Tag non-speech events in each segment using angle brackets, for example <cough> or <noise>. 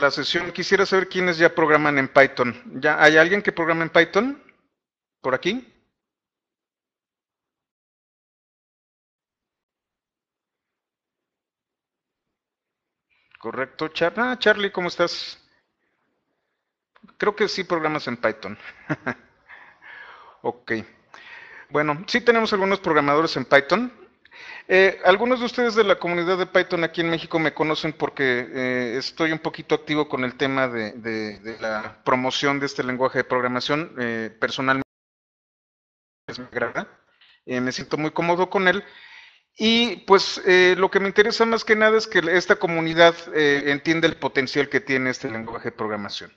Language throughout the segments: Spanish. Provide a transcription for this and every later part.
la sesión. Quisiera saber quiénes ya programan en Python. ¿Ya hay alguien que programa en Python? ¿Por aquí? Correcto, ah, Charlie, ¿cómo estás? Creo que sí programas en Python. <laughs> ok. Bueno, sí tenemos algunos programadores en Python. Eh, algunos de ustedes de la comunidad de Python aquí en México me conocen porque eh, estoy un poquito activo con el tema de, la promoción de este lenguaje de programación. Eh, personalmente me agrada, me siento muy cómodo con él. Y pues lo que me interesa más que nada es que esta comunidad entienda el potencial que tiene este lenguaje de programación.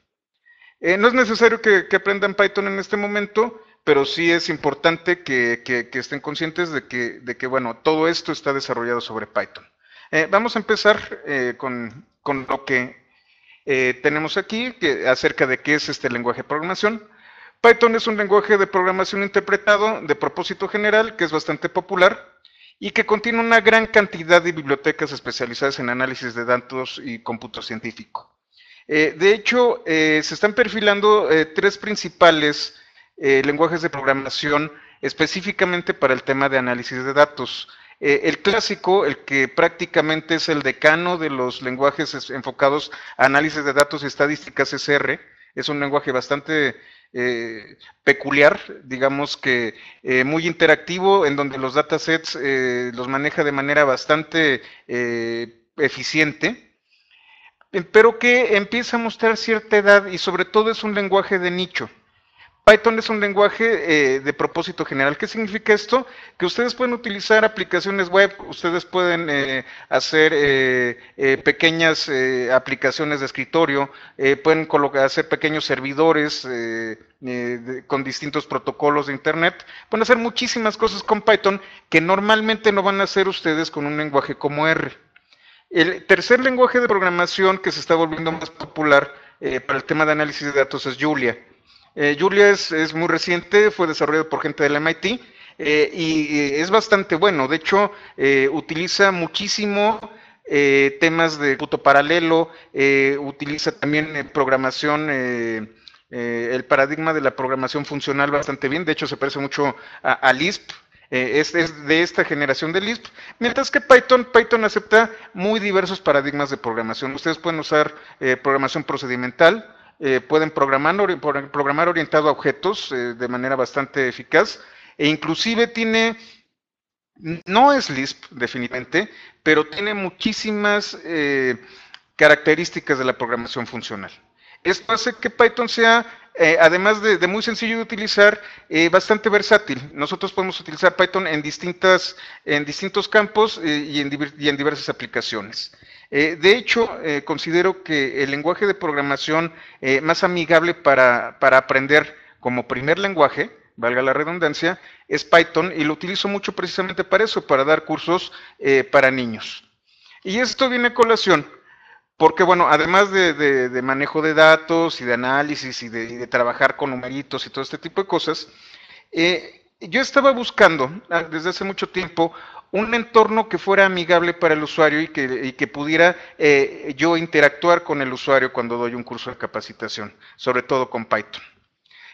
no es necesario que aprendan Python en este momento pero sí es importante que, estén conscientes de que, bueno, todo esto está desarrollado sobre Python. Eh, vamos a empezar eh, con, lo que eh, tenemos aquí acerca de qué es este lenguaje de programación. Python es un lenguaje de programación interpretado de propósito general que es bastante popular y que contiene una gran cantidad de bibliotecas especializadas en análisis de datos y cómputo científico. de hecho, se están perfilando tres principales eh, lenguajes de programación específicamente para el tema de análisis de datos. Eh, el clásico, el que prácticamente es el decano de los lenguajes enfocados a análisis de datos y estadísticas e R. es un lenguaje bastante eh, peculiar, digamos que muy interactivo, en donde los datasets los maneja de manera bastante eficiente pero que empieza a mostrar cierta edad y sobre todo es un lenguaje de nicho. Python es un lenguaje eh, de propósito general. ¿Qué significa esto? Que ustedes pueden utilizar aplicaciones web, ustedes pueden eh, hacer eh, pequeñas aplicaciones de escritorio, pueden hacer pequeños servidores con distintos protocolos de Internet, pueden hacer muchísimas cosas con Python que normalmente no van a hacer ustedes con un lenguaje como R. El tercer lenguaje de programación que se está volviendo más popular para el tema de análisis de datos es Julia. Eh, Julia es, muy reciente, fue desarrollado por gente del MIT eh, y eh, es bastante bueno. De hecho, utiliza muchísimo temas de puto paralelo, utiliza también programación. el paradigma de la programación funcional bastante bien, de hecho se parece mucho a, Lisp, es, de esta generación de Lisp, mientras que Python, Python acepta muy diversos paradigmas de programación. Ustedes pueden usar programación procedimental, eh, pueden programar, programar, orientado a objetos eh, de manera bastante eficaz e inclusive tiene, no es Lisp definitivamente, pero tiene muchísimas eh, características de la programación funcional. Esto hace que Python sea, además de, muy sencillo de utilizar, bastante versátil. Nosotros podemos utilizar Python en, distintas, en distintos campos y en diversas aplicaciones. Eh, de hecho, eh, considero que el lenguaje de programación eh, más amigable para, aprender como primer lenguaje, valga la redundancia, es Python y lo utilizo mucho precisamente para eso, para dar cursos para niños. Y esto viene a colación porque, bueno, además de, manejo de datos y de análisis y de, trabajar con numeritos y todo este tipo de cosas, yo estaba buscando ah, desde hace mucho tiempo un entorno que fuera amigable para el usuario y que, pudiera eh, yo interactuar con el usuario cuando doy un curso de capacitación, sobre todo con Python.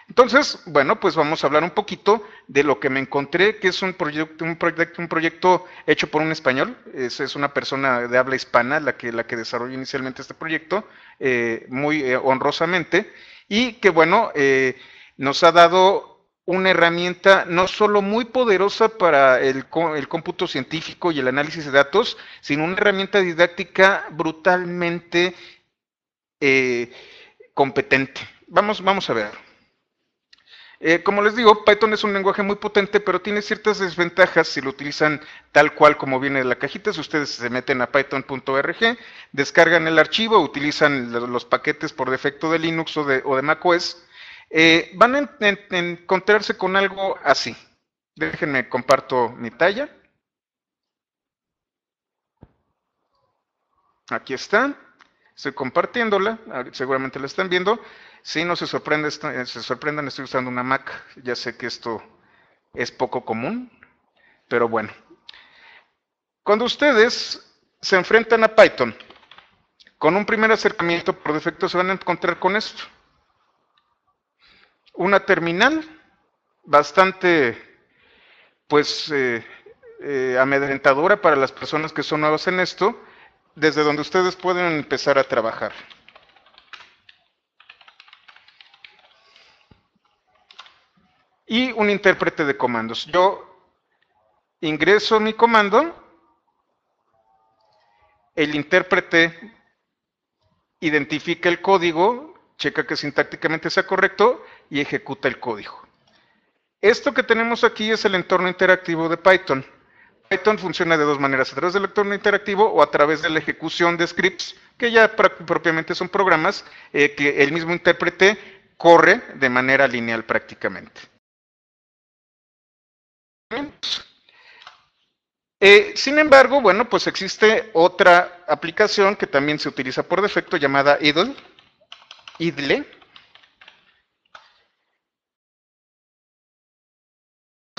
Entonces, bueno, pues vamos a hablar un poquito de lo que me encontré, que es un proyecto, un proyecto, un proyecto hecho por un español, es, una persona de habla hispana la que, la que desarrolló inicialmente este proyecto, eh, muy eh, honrosamente, y que bueno, nos ha dado una herramienta no solo muy poderosa para el, cómputo científico y el análisis de datos, sino una herramienta didáctica brutalmente eh, competente. Vamos, vamos a ver. Eh, como les digo, Python es un lenguaje muy potente, pero tiene ciertas desventajas si lo utilizan tal cual como viene de la cajita. Si ustedes se meten a python.org, descargan el archivo, utilizan los paquetes por defecto de Linux o de, o de macOS, eh, van a encontrarse con algo así. Déjenme comparto mi talla. Aquí está. Estoy compartiéndola. Ah, seguramente la están viendo. Si no se sorprende, eh, se sorprendan, estoy usando una Mac. Ya sé que esto es poco común, pero bueno. Cuando ustedes se enfrentan a Python, con un primer acercamiento por defecto se van a encontrar con esto una terminal bastante, pues, eh, eh, amedrentadora para las personas que son nuevas en esto, desde donde ustedes pueden empezar a trabajar. Y un intérprete de comandos. Yo ingreso mi comando, el intérprete identifica el código checa que sintácticamente sea correcto y ejecuta el código. Esto que tenemos aquí es el entorno interactivo de Python. Python funciona de dos maneras, a través del entorno interactivo o a través de la ejecución de scripts, que ya propiamente son programas eh, que el mismo intérprete corre de manera lineal prácticamente. Eh, sin embargo, bueno, pues existe otra aplicación que también se utiliza por defecto llamada idle, idle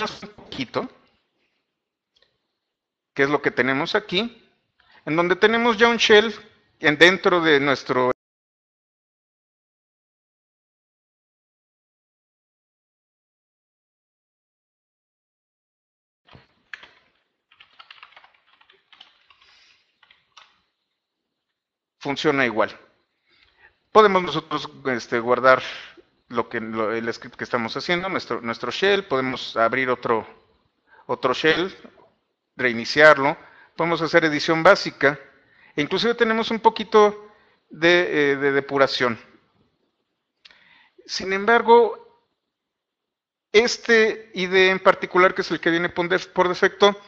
un poquito, que es lo que tenemos aquí, en donde tenemos ya un shell en dentro de nuestro funciona igual podemos nosotros este, guardar lo que el script que estamos haciendo, nuestro, nuestro shell, podemos abrir otro, otro shell, reiniciarlo, podemos hacer edición básica, e inclusive tenemos un poquito de, eh, depuración. Sin embargo, este ID e en particular, que es el que viene por defecto,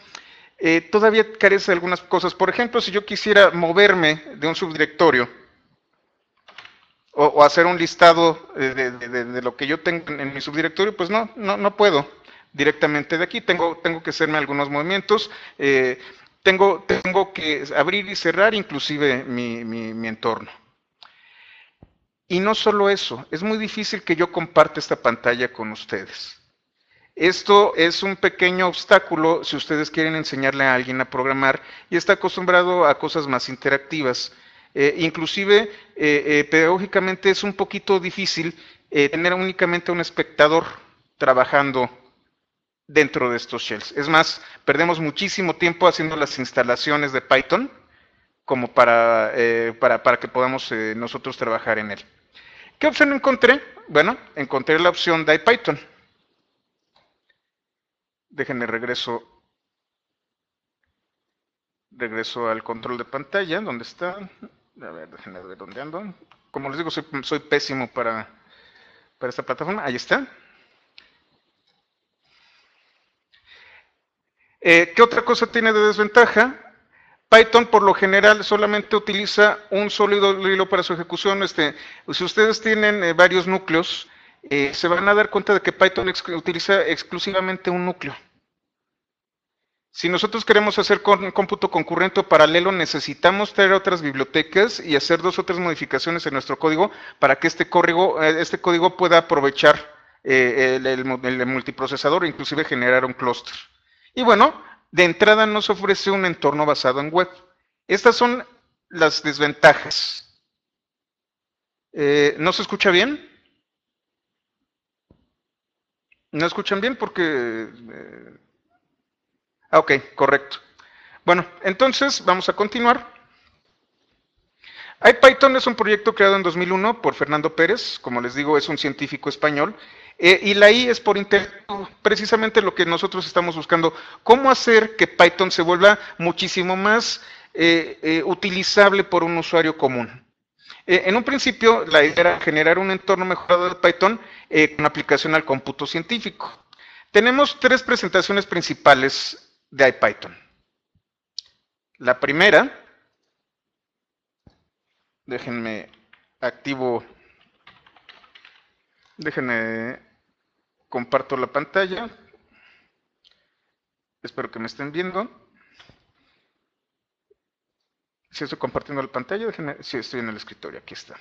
eh, todavía carece de algunas cosas. Por ejemplo, si yo quisiera moverme de un subdirectorio o, hacer un listado de, lo que yo tengo en mi subdirectorio, pues no, no, puedo directamente de aquí. Tengo, tengo que hacerme algunos movimientos. Eh, tengo, tengo que abrir y cerrar inclusive mi, mi entorno. Y no solo eso, es muy difícil que yo comparte esta pantalla con ustedes. Esto es un pequeño obstáculo si ustedes quieren enseñarle a alguien a programar y está acostumbrado a cosas más interactivas. Eh, inclusive, eh, eh, pedagógicamente es un poquito difícil tener únicamente un espectador trabajando dentro de estos shells. Es más, perdemos muchísimo tiempo haciendo las instalaciones de Python como para, para, que podamos nosotros trabajar en él. ¿Qué opción encontré? Bueno, encontré la opción de Python. Déjenme regreso. Regreso al control de pantalla, donde está? A ver, déjenme ver dónde ando. Como les digo, soy, pésimo para, esta plataforma. Ahí está. Eh, ¿Qué otra cosa tiene de desventaja? Python por lo general solamente utiliza un sólido hilo para su ejecución. Este, si ustedes tienen eh, varios núcleos, eh, se van a dar cuenta de que Python utiliza exclusivamente un núcleo. Si nosotros queremos hacer con, cómputo concurrente o paralelo, necesitamos traer otras bibliotecas y hacer dos o tres modificaciones en nuestro código para que este código, eh, este código pueda aprovechar eh, el, multiprocesador e inclusive generar un clúster. Y bueno, de entrada nos ofrece un entorno basado en web. Estas son las desventajas. Eh, ¿No se escucha bien? ¿No escuchan bien? Porque... Ah, ok, correcto. Bueno, entonces vamos a continuar. IPython es un proyecto creado en 2001 por Fernando Pérez, como les digo, es un científico español, eh, y la I es por interés, precisamente lo que nosotros estamos buscando, cómo hacer que Python se vuelva muchísimo más eh, eh, utilizable por un usuario común. en un principio, la idea era generar un entorno mejorado de Python con aplicación al cómputo científico. Tenemos tres presentaciones principales de IPython. La primera, déjenme activo, déjenme comparto la pantalla. Espero que me estén viendo. Si estoy compartiendo la pantalla, déjenme, si estoy en el escritorio, aquí está.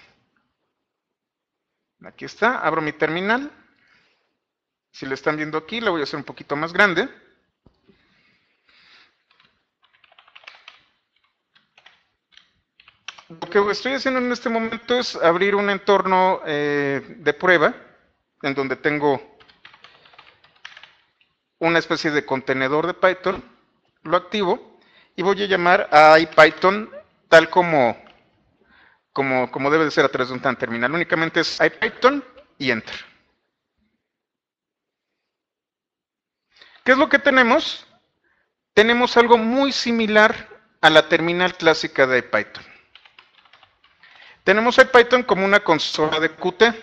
Aquí está, abro mi terminal. Si lo están viendo aquí, la voy a hacer un poquito más grande. Lo que estoy haciendo en este momento es abrir un entorno eh, de prueba en donde tengo una especie de contenedor de Python, lo activo y voy a llamar a IPython tal como, como, como debe de ser a través de un terminal. Únicamente es IPython y enter. ¿Qué es lo que tenemos? Tenemos algo muy similar a la terminal clásica de IPython. Tenemos el Python como una consola de Qt.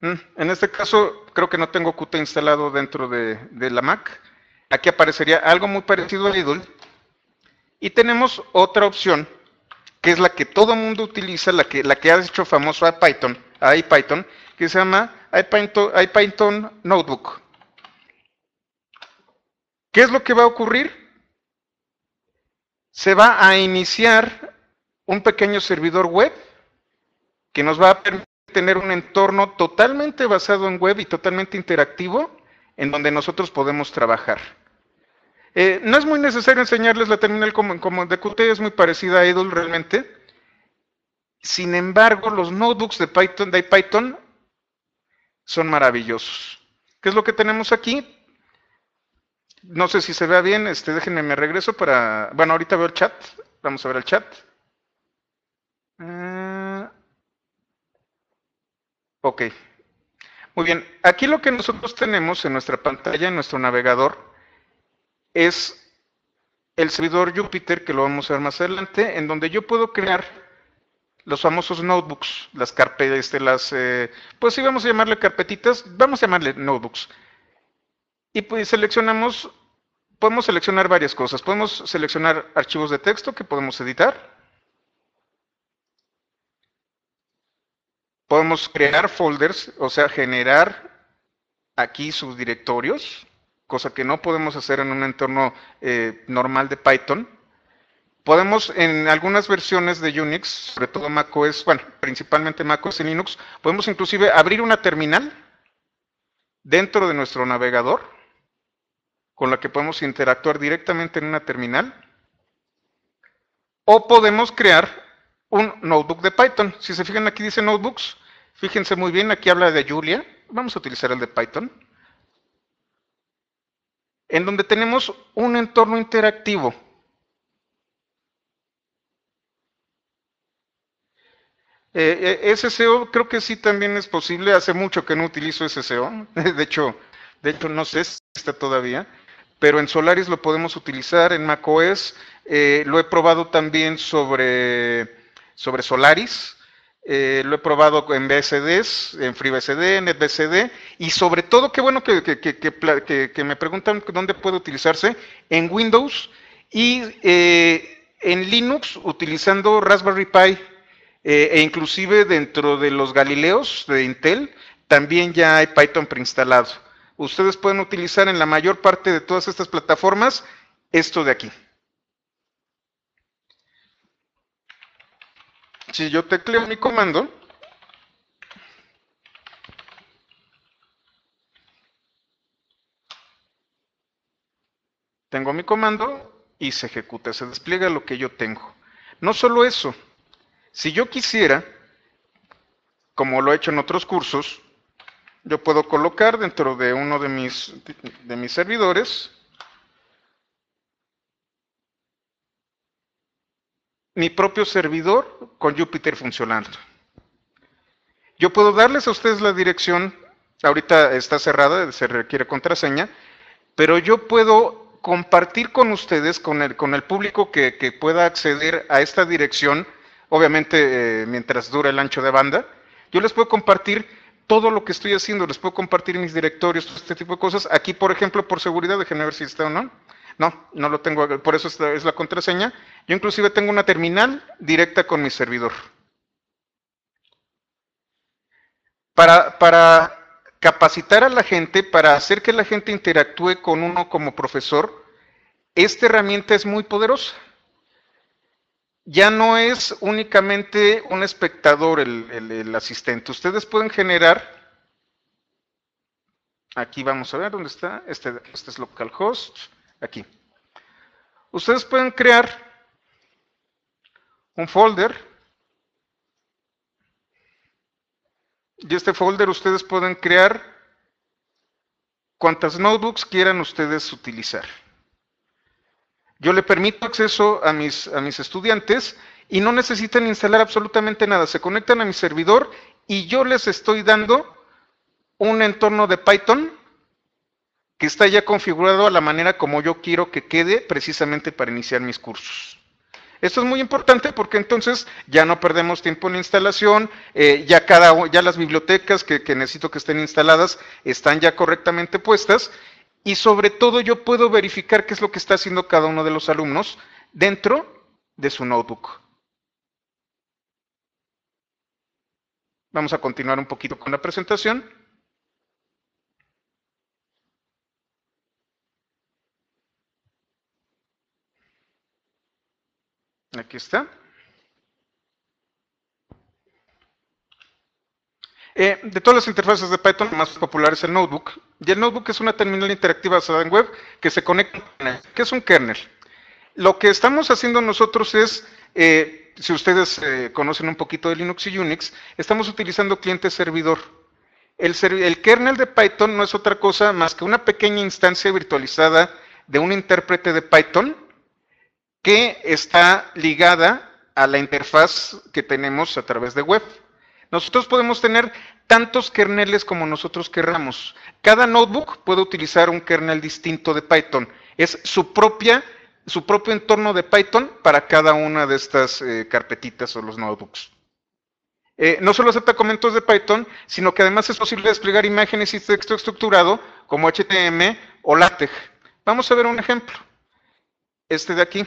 Mm, en este caso, creo que no tengo Qt instalado dentro de, la Mac. Aquí aparecería algo muy parecido a Idle. Y tenemos otra opción que es la que todo el mundo utiliza, la que, la que ha hecho famoso a Python, a IPython, que se llama IPython Notebook. ¿Qué es lo que va a ocurrir? Se va a iniciar un pequeño servidor web que nos va a permitir tener un entorno totalmente basado en web y totalmente interactivo en donde nosotros podemos trabajar. Eh, no es muy necesario enseñarles la terminal como, como de Qt, es muy parecida a Idle realmente. Sin embargo, los notebooks de Python, de Python son maravillosos. ¿Qué es lo que tenemos aquí? No sé si se vea bien, este, déjenme, me regreso para... Bueno, ahorita veo el chat, vamos a ver el chat. Ah, ok. Muy bien, aquí lo que nosotros tenemos en nuestra pantalla, en nuestro navegador, es el servidor Jupyter, que lo vamos a ver más adelante, en donde yo puedo crear los famosos notebooks, las carpetas, este, las, eh, pues sí, vamos a llamarle carpetitas, vamos a llamarle notebooks. Y pues seleccionamos, podemos seleccionar varias cosas. Podemos seleccionar archivos de texto que podemos editar. Podemos crear folders, o sea, generar aquí sus directorios cosa que no podemos hacer en un entorno eh, normal de Python. Podemos en algunas versiones de Unix, sobre todo macOS, bueno, principalmente macOS y Linux, podemos inclusive abrir una terminal dentro de nuestro navegador con la que podemos interactuar directamente en una terminal o podemos crear un notebook de Python. Si se fijan aquí dice notebooks, fíjense muy bien, aquí habla de Julia, vamos a utilizar el de Python en donde tenemos un entorno interactivo. Eh, eh e creo que sí también es posible. Hace mucho que no utilizo SSO. E <laughs> de hecho, de no sé si está todavía. Pero en Solaris lo podemos utilizar, en macOS. Eh, lo he probado también sobre, sobre Solaris. Eh, lo he probado en BSDs, en FreeBSD, en NetBSD, y sobre todo, qué bueno que, me preguntan dónde puede utilizarse, en Windows y eh, en Linux utilizando Raspberry Pi, eh, e inclusive dentro de los Galileos de Intel, también ya hay Python preinstalado. Ustedes pueden utilizar en la mayor parte de todas estas plataformas esto de aquí. si yo tecleo mi comando, tengo mi comando y se ejecuta, se despliega lo que yo tengo. No solo eso, si yo quisiera, como lo he hecho en otros cursos, yo puedo colocar dentro de uno de mis, de mis servidores mi propio servidor con Jupyter funcionando. Yo puedo darles a ustedes la dirección, ahorita está cerrada, se requiere contraseña, pero yo puedo compartir con ustedes, con el, público que, pueda acceder a esta dirección, obviamente eh, mientras dura el ancho de banda, yo les puedo compartir todo lo que estoy haciendo, les puedo compartir mis directorios, este tipo de cosas. Aquí, por ejemplo, por seguridad, déjenme ver si está o no. No, no lo tengo, por eso es la, contraseña. Yo inclusive tengo una terminal directa con mi servidor. Para, capacitar a la gente, para hacer que la gente interactúe con uno como profesor, esta herramienta es muy poderosa. Ya no es únicamente un espectador el, asistente. Ustedes pueden generar, aquí vamos a ver dónde está, este, este es localhost, aquí. Ustedes pueden crear un folder y este folder ustedes pueden crear cuantas notebooks quieran ustedes utilizar. Yo le permito acceso a mis, a mis estudiantes y no necesitan instalar absolutamente nada. Se conectan a mi servidor y yo les estoy dando un entorno de Python que está ya configurado a la manera como yo quiero que quede precisamente para iniciar mis cursos. Esto es muy importante porque entonces ya no perdemos tiempo en instalación, eh, ya, las bibliotecas que necesito que estén instaladas están ya correctamente puestas y sobre todo yo puedo verificar qué es lo que está haciendo cada uno de los alumnos dentro de su notebook. Vamos a continuar un poquito con la presentación. Aquí está. Eh, de todas las interfaces de Python, más popular es el notebook. Y el notebook es una terminal interactiva basada en web que se conecta ¿Qué es un kernel? Lo que estamos haciendo nosotros es, eh, si ustedes eh, conocen un poquito de Linux y Unix, estamos utilizando cliente-servidor. el kernel de Python no es otra cosa más que una pequeña instancia virtualizada de un intérprete de Python que está ligada a la interfaz que tenemos a través de web. Nosotros podemos tener tantos kerneles como nosotros querramos. Cada notebook puede utilizar un kernel distinto de Python. Es su propia su propio entorno de Python para cada una de estas eh, carpetitas o los notebooks. Eh, no solo acepta comentarios de Python, sino que además es posible desplegar imágenes y texto estructurado como HTML o LaTeX. Vamos a ver un ejemplo. Este de aquí.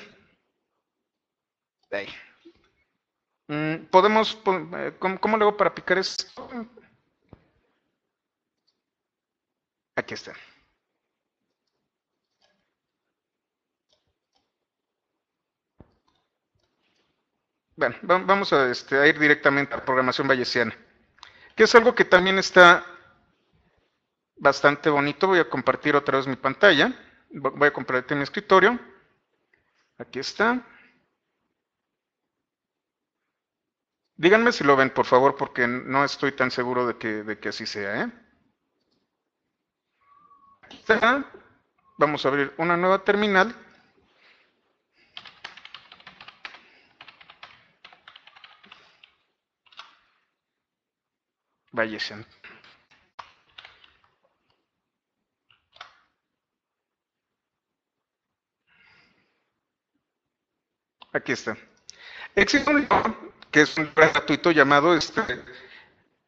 Mm, podemos, eh, ¿cómo, luego hago para picar esto? Aquí está. Bueno, vamos este, a, ir directamente a programación bayesiana, que es algo que también está bastante bonito. Voy a compartir otra vez mi pantalla. Voy a compartir mi escritorio. Aquí está. Díganme si lo ven, por favor, porque no estoy tan seguro de que, así sea. ¿eh? Vamos a abrir una nueva terminal. Vayesen. Aquí está. Existe un que es un gratuito llamado este,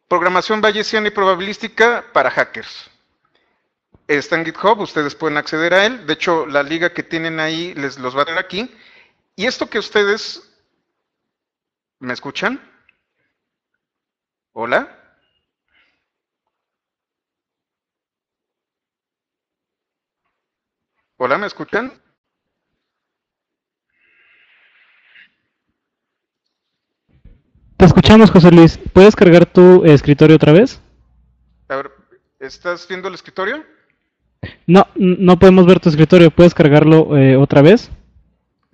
Programación Bayesiana y Probabilística para Hackers. Está en GitHub, ustedes pueden acceder a él. De hecho, la liga que tienen ahí les los va a dar aquí. Y esto que ustedes... ¿Me escuchan? ¿Hola? ¿Hola, me escuchan? Te escuchamos, José Luis. ¿Puedes cargar tu escritorio otra vez? A ver, ¿estás viendo el escritorio? No, no podemos ver tu escritorio. ¿Puedes cargarlo eh, otra vez?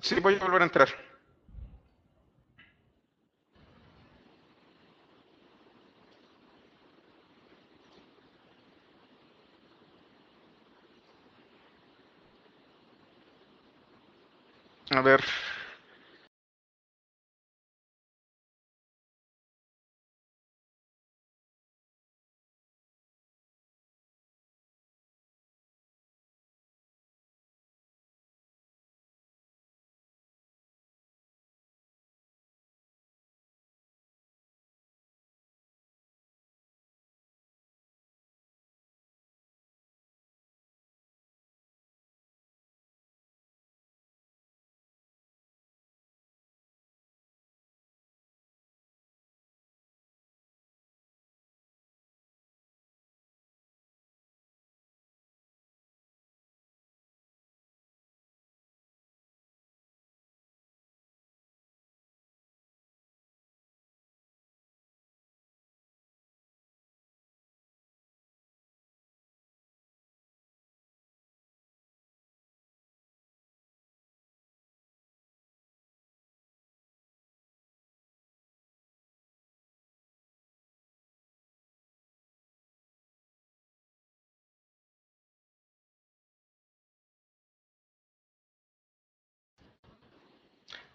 Sí, voy a volver a entrar. A ver,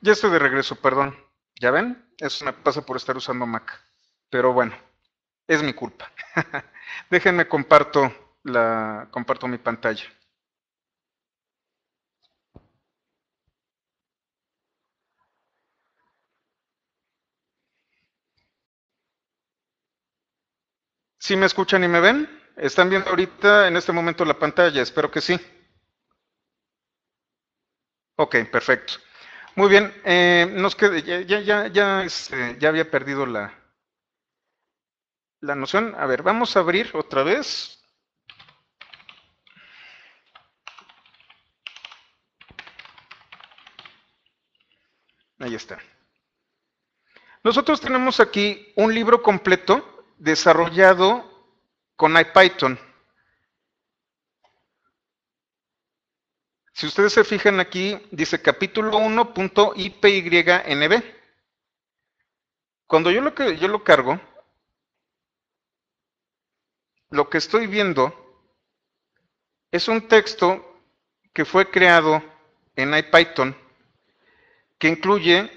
Ya estoy de regreso, perdón. ¿Ya ven? Eso me pasa por estar usando Mac. Pero bueno, es mi culpa. <laughs> Déjenme comparto la comparto mi pantalla. ¿Sí me escuchan y me ven? ¿Están viendo ahorita en este momento la pantalla? Espero que sí. Ok, perfecto. Muy bien, eh, nos ya, ya, este, ya, había perdido la, la noción. A ver, vamos a abrir otra vez. Ahí está. Nosotros tenemos aquí un libro completo desarrollado con IPython. Si ustedes se fijan aquí, dice capítulo 1.ipynb. Cuando yo lo, que, yo lo cargo, lo que estoy viendo es un texto que fue creado en IPython que incluye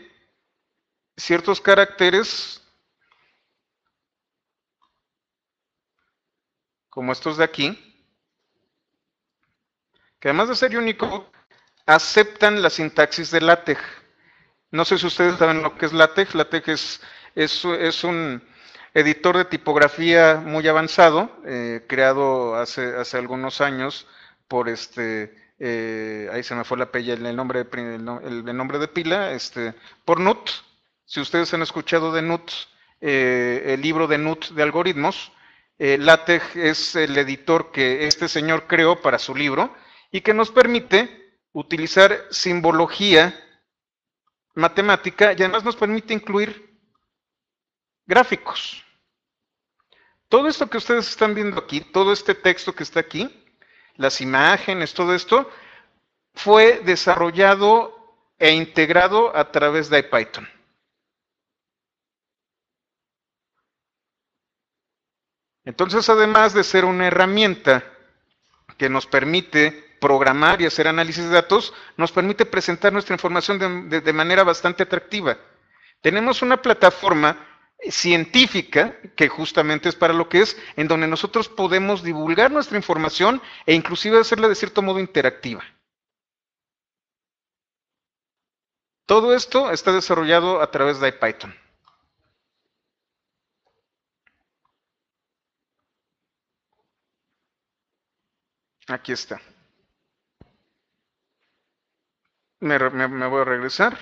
ciertos caracteres como estos de aquí, que además de ser único, aceptan la sintaxis de LaTeX. No sé si ustedes saben lo que es LaTeX. LaTeX es, es, es un editor de tipografía muy avanzado, eh, creado hace, hace algunos años por este, eh, ahí se me fue la pella, el nombre, el, nombre de pila, este, por NUT. Si ustedes han escuchado de NUT, eh, el libro de NUT de algoritmos, LaTeX es el editor que este señor creó para su libro y que nos permite utilizar simbología matemática y además nos permite incluir gráficos. Todo esto que ustedes están viendo aquí, todo este texto que está aquí, las imágenes, todo esto, fue desarrollado e integrado a través de Python. Entonces, además de ser una herramienta que nos permite programar y hacer análisis de datos, nos permite presentar nuestra información de, manera bastante atractiva. Tenemos una plataforma científica, que justamente es para lo que es, en donde nosotros podemos divulgar nuestra información e inclusive hacerla de cierto modo interactiva. Todo esto está desarrollado a través de Python. Aquí está. Me, voy a regresar.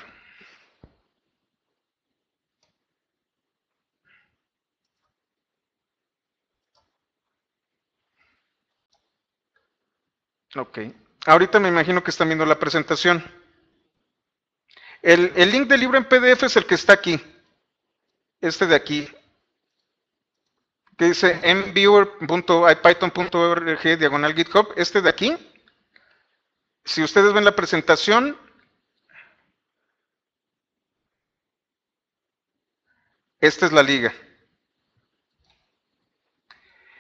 Ok. Ahorita me imagino que están viendo la presentación. El, el, link del libro en PDF es el que está aquí. Este de aquí. Que dice mviewer.ipython.org diagonal GitHub. Este de aquí. Si ustedes ven la presentación, Esta es la liga.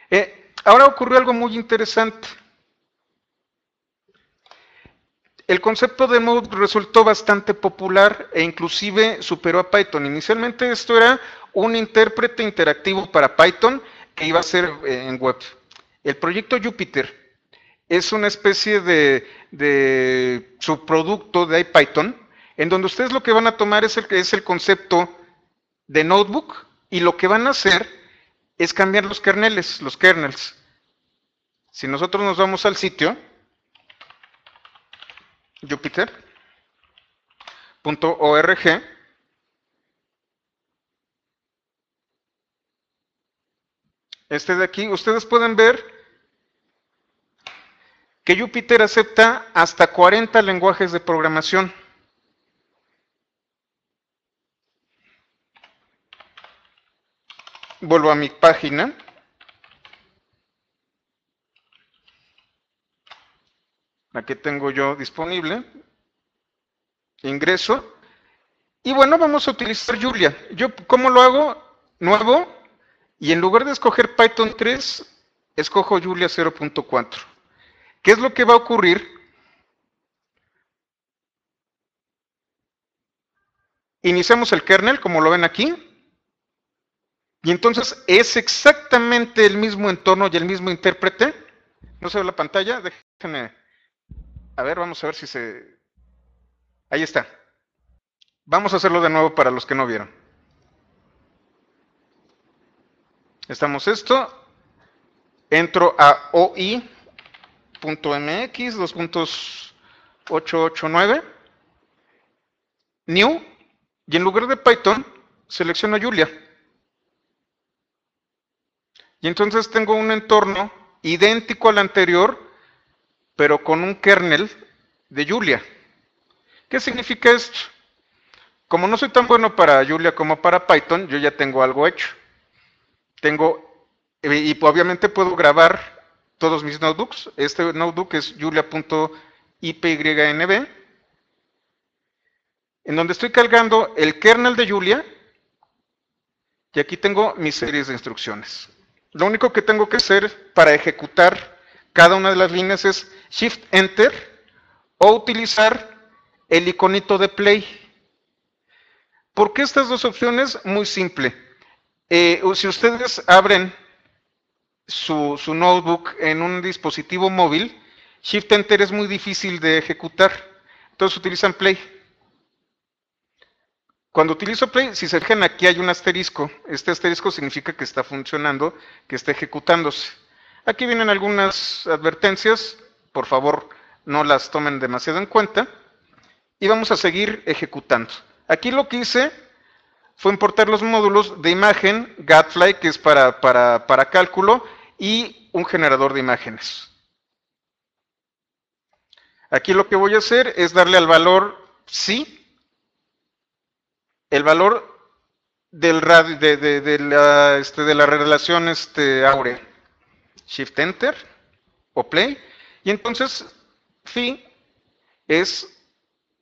Eh, ahora ocurrió algo muy interesante. El concepto de Mood resultó bastante popular e inclusive superó a Python. Inicialmente esto era un intérprete interactivo para Python que iba a ser eh, en web. El proyecto Jupyter es una especie de, subproducto de IPython, en donde ustedes lo que van a tomar es el, es el concepto de notebook y lo que van a hacer es cambiar los kerneles, los kernels. Si nosotros nos vamos al sitio, jupyter.org, este de aquí, ustedes pueden ver que Jupyter acepta hasta 40 lenguajes de programación. vuelvo a mi página. La que tengo yo disponible. Ingreso. Y bueno, vamos a utilizar Julia. Yo, ¿cómo lo hago? Nuevo. Y en lugar de escoger Python 3, escojo Julia 0.4. ¿Qué es lo que va a ocurrir? Iniciamos el kernel, como lo ven aquí. Y entonces es exactamente el mismo entorno y el mismo intérprete. No se ve la pantalla, déjenme. A ver, vamos a ver si se. Ahí está. Vamos a hacerlo de nuevo para los que no vieron. Estamos esto. Entro a OI.mx, 2.889. New. Y en lugar de Python, selecciono Julia. Y entonces tengo un entorno idéntico al anterior, pero con un kernel de Julia. ¿Qué significa esto? Como no soy tan bueno para Julia como para Python, yo ya tengo algo hecho. Tengo, y obviamente puedo grabar todos mis notebooks. Este notebook es julia.ipynb, en donde estoy cargando el kernel de Julia, y aquí tengo mis series de instrucciones. Lo único que tengo que hacer para ejecutar cada una de las líneas es Shift Enter o utilizar el iconito de play. ¿Por qué estas dos opciones? Muy simple. Eh, si ustedes abren su, su, notebook en un dispositivo móvil, Shift Enter es muy difícil de ejecutar. Entonces utilizan Play. Cuando utilizo play, si se fijan aquí hay un asterisco. Este asterisco significa que está funcionando, que está ejecutándose. Aquí vienen algunas advertencias, por favor no las tomen demasiado en cuenta. Y vamos a seguir ejecutando. Aquí lo que hice fue importar los módulos de imagen, GATFLY, que es para, para, para cálculo, y un generador de imágenes. Aquí lo que voy a hacer es darle al valor sí el valor este, de, la, relación este, Shift Enter o Play. Y entonces phi es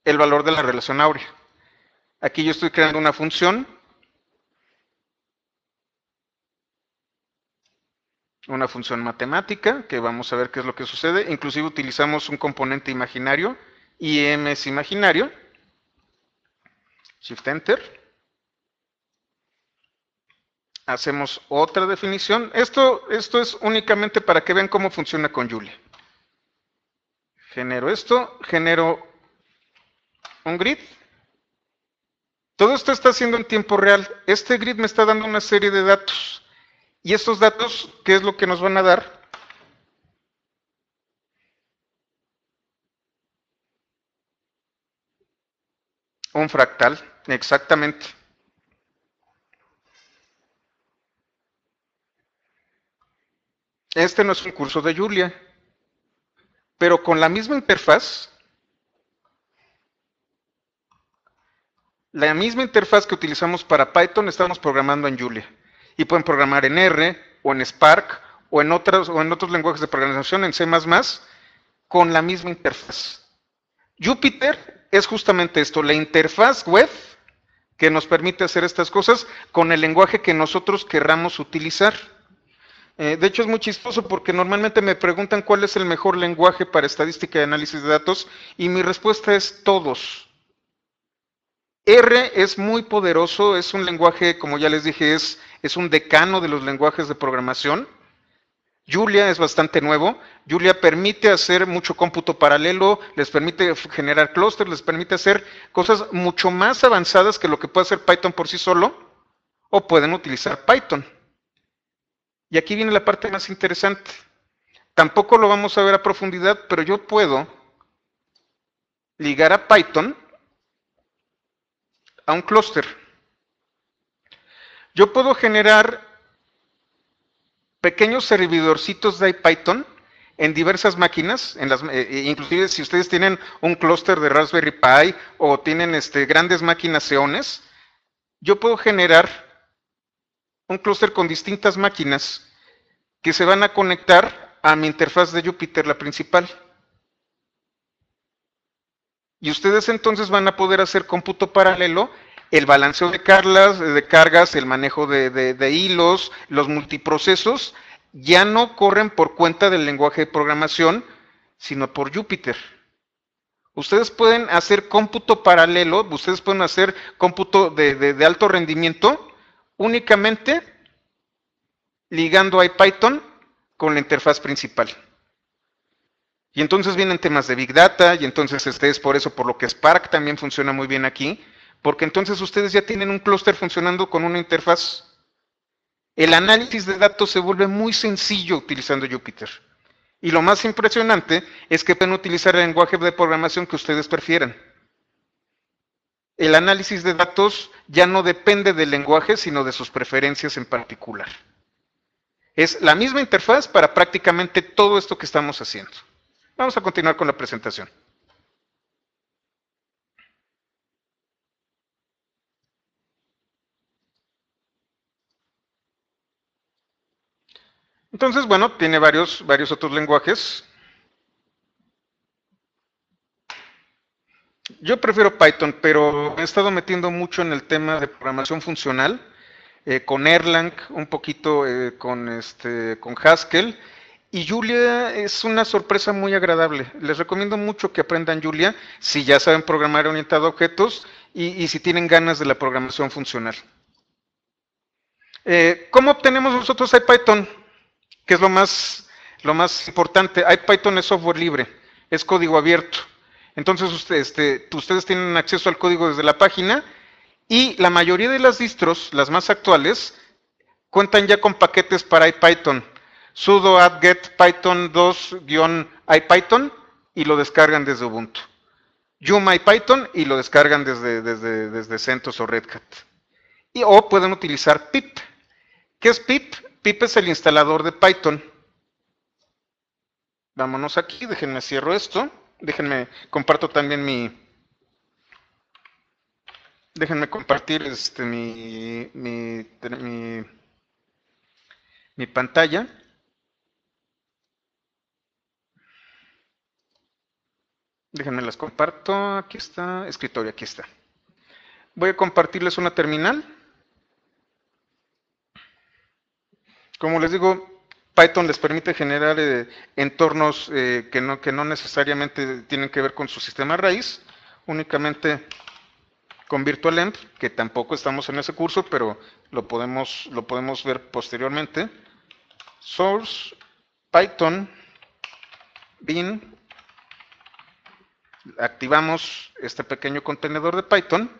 el valor de la relación áurea. Aquí yo estoy creando una función. Una función matemática, que vamos a ver qué es lo que sucede. Inclusive utilizamos un componente imaginario. IM es imaginario. Shift Enter. Hacemos otra definición. Esto, esto es únicamente para que vean cómo funciona con Julia. Genero esto, genero un grid. Todo esto está haciendo en tiempo real. Este grid me está dando una serie de datos. Y estos datos, ¿qué es lo que nos van a dar? Un fractal, exactamente. Este no es un curso de Julia, pero con la misma interfaz, la misma interfaz que utilizamos para Python estamos programando en Julia. Y pueden programar en R o en Spark o en, otros o en otros lenguajes de programación, en C++, con la misma interfaz. Jupyter es justamente esto, la interfaz web que nos permite hacer estas cosas con el lenguaje que nosotros querramos utilizar. Eh, de hecho, es muy chistoso porque normalmente me preguntan cuál es el mejor lenguaje para estadística y análisis de datos y mi respuesta es todos. R es muy poderoso, es un lenguaje, como ya les dije, es, es un decano de los lenguajes de programación Julia es bastante nuevo. Julia permite hacer mucho cómputo paralelo, les permite generar clúster, les permite hacer cosas mucho más avanzadas que lo que puede hacer Python por sí solo, o pueden utilizar Python. Y aquí viene la parte más interesante. Tampoco lo vamos a ver a profundidad, pero yo puedo ligar a Python a un clúster. Yo puedo generar pequeños servidorcitos de Python en diversas máquinas, eh, eh, inclusive si ustedes tienen un clúster de Raspberry Pi o tienen este, grandes máquinas Xeones, yo puedo generar un clúster con distintas máquinas que se van a conectar a mi interfaz de Jupyter, la principal. Y ustedes entonces van a poder hacer cómputo paralelo el balanceo de cargas, el manejo de, hilos, los multiprocesos, ya no corren por cuenta del lenguaje de programación, sino por Jupyter. Ustedes pueden hacer cómputo paralelo, ustedes pueden hacer cómputo de, de alto rendimiento únicamente ligando a Python con la interfaz principal. Y entonces vienen temas de Big Data, y entonces este es por eso por lo que Spark también funciona muy bien aquí, porque entonces ustedes ya tienen un clúster funcionando con una interfaz. El análisis de datos se vuelve muy sencillo utilizando Jupyter. Y lo más impresionante es que pueden utilizar el lenguaje de programación que ustedes prefieran. El análisis de datos ya no depende del lenguaje, sino de sus preferencias en particular. Es la misma interfaz para prácticamente todo esto que estamos haciendo. Vamos a continuar con la presentación. Entonces, bueno, tiene varios, varios otros lenguajes. Yo prefiero Python, pero he estado metiendo mucho en el tema de programación funcional, eh, con Erlang, un poquito eh, con, este, con Haskell. Y Julia es una sorpresa muy agradable. Les recomiendo mucho que aprendan Julia si ya saben programar orientado a objetos y, si tienen ganas de la programación funcional. Eh, ¿Cómo obtenemos nosotros Python? que es lo más, lo más importante. IPython es software libre, es código abierto. Entonces ustedes, este, ustedes tienen acceso al código desde la página y la mayoría de las distros, las más actuales, cuentan ya con paquetes para IPython. sudo apt-get python 2-ipython y lo descargan desde Ubuntu. yum Python y lo descargan desde, desde, desde CentOS o Red Hat. Y, o pueden utilizar pip. ¿Qué es pip? pip es el instalador de Python. Vámonos aquí, déjenme cierro esto. Déjenme, comparto también mi... Déjenme compartir este, mi, mi, mi pantalla. Déjenme las comparto. Aquí está, escritorio, aquí está. Voy a compartirles una terminal. Como les digo, Python les permite generar eh, entornos eh, que, no, que no necesariamente tienen que ver con su sistema raíz, únicamente con VirtualEnv, que tampoco estamos en ese curso, pero lo podemos, lo podemos ver posteriormente. Source, Python, bin, activamos este pequeño contenedor de Python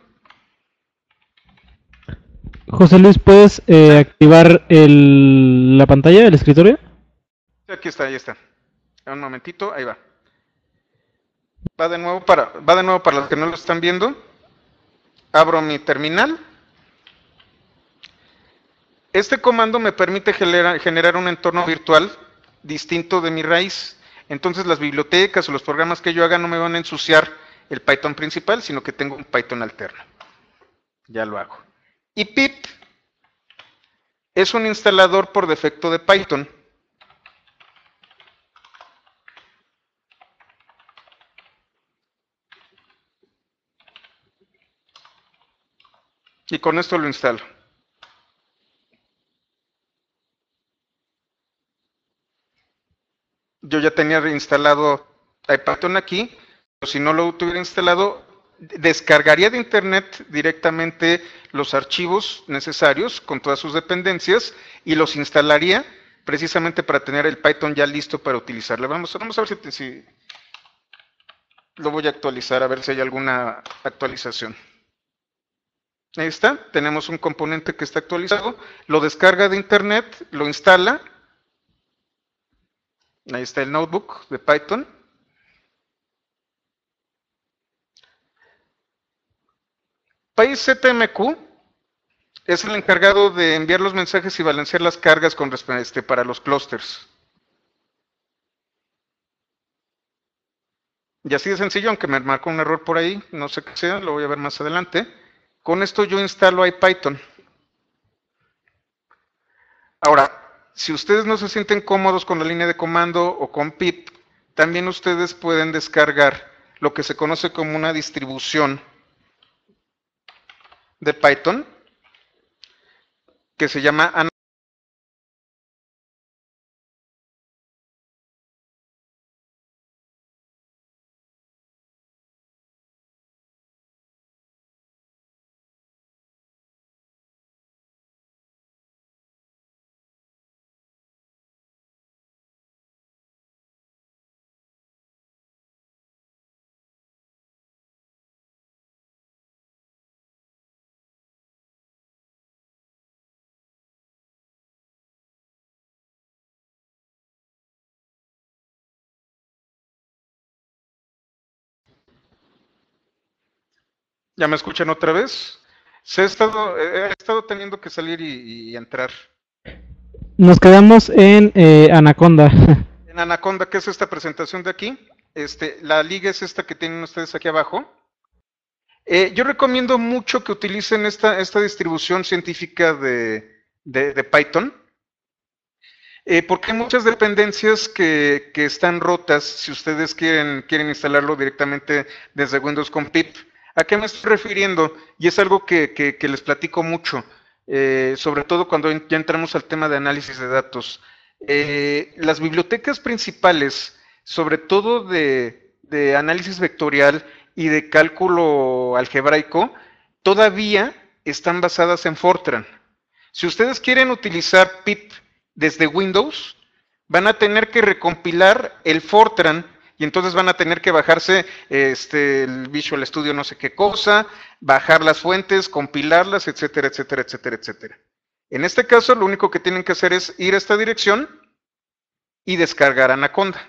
José Luis, ¿puedes eh, activar la pantalla del escritorio? Aquí está, ahí está. Un momentito, ahí va. Va de nuevo para, va de nuevo para los que no lo están viendo. Abro mi terminal. Este comando me permite generar un entorno virtual distinto de mi raíz. Entonces las bibliotecas o los programas que yo haga no me van a ensuciar el Python principal, sino que tengo un Python alterno. Ya lo hago. Y pip es un instalador por defecto de Python. Y con esto lo instalo. Yo ya tenía instalado Python aquí, pero si no lo tuviera instalado, descargaría de Internet directamente los archivos necesarios con todas sus dependencias y los instalaría precisamente para tener el Python ya listo para utilizarlo. Vamos, vamos a ver si, si lo voy a actualizar, a ver si hay alguna actualización. Ahí está, tenemos un componente que está actualizado, lo descarga de internet, lo instala. Ahí está el notebook de Python. País CTMQ es el encargado de enviar los mensajes y balancear las cargas este, para los clusters. Y así de sencillo, aunque me marcó un error por ahí, no sé qué sea, lo voy a ver más adelante. Con esto yo instalo IPython. Ahora, si ustedes no se sienten cómodos con la línea de comando o con pip, también ustedes pueden descargar lo que se conoce como una distribución de Python que se llama ¿Ya me escuchan otra vez? Se ha estado, he estado teniendo que salir y, entrar. Nos quedamos en eh, Anaconda. <laughs> En Anaconda, que es esta presentación de aquí. Este, la liga es esta que tienen ustedes aquí abajo. Eh, yo recomiendo mucho que utilicen esta, esta distribución científica de, Python, eh, porque hay muchas dependencias que, están rotas si ustedes quieren, quieren instalarlo directamente desde Windows con PIP. ¿A qué me estoy refiriendo? Y es algo que, les platico mucho, eh, sobre todo cuando ya entramos al tema de análisis de datos. Eh, las bibliotecas principales, sobre todo de, de análisis vectorial y de cálculo algebraico, todavía están basadas en Fortran. Si ustedes quieren utilizar PIP desde Windows, van a tener que recompilar el Fortran y entonces van a tener que bajarse este, el Visual Studio no sé qué cosa, bajar las fuentes, compilarlas, etcétera, etcétera, etcétera, etcétera. En este caso, lo único que tienen que hacer es ir a esta dirección y descargar Anaconda.